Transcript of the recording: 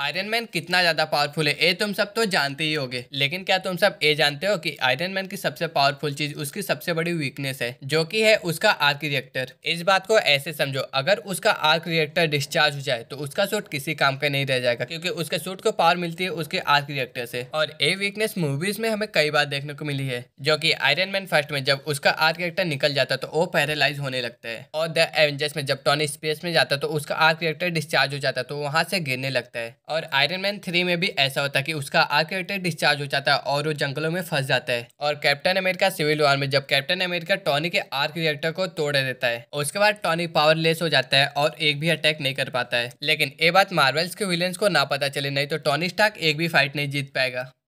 iron man कितना ज़्यादा powerful है ये तुम सब तो जानते ही होगे लेकिन क्या तुम सब ये जानते हो कि आयरन मैन की सबसे पावरफुल चीज़ उसकी सबसे बड़ी वीकनेस है जो कि है उसका आर्क रिएक्टर इस बात को ऐसे समझो अगर उसका आर्क रिएक्टर डिस्चार्ज हो जाए तो उसका सूट किसी काम का नहीं रह जाएगा क्योंकि उसके सूट को पावर मिलती है उसके आर्क रिएक्टर से और ये वीकनेस मूवीज में हमें कई बार देखने को मिली है जो की आयरन मैन फर्स्ट में जब उसका आर्क रिएक्टर निकल जाता तो वो पैरालाइज होने लगता है और द एवेंजर्स में जब टॉनी स्पेस में जाता तो उसका आर्क रिएक्टर डिस्चार्ज हो जाता तो वहाँ से गिरने लगता है और आयरन मैन थ्री में भी ऐसा होता है कि उसका आर्क डिस्चार्ज हो जाता है और वो जंगलों में फंस जाता है और कैप्टन अमेरिका सिविल वॉर में जब कैप्टन अमेरिका टॉनी के आर्क रिएक्टर को तोड़ देता है उसके बाद टॉनी पावरलेस हो जाता है और एक भी अटैक नहीं कर पाता है लेकिन ये बात मार्वल्स के विलियंस को ना पता चले नहीं तो टॉनी स्टार्क एक भी फाइट नहीं जीत पाएगा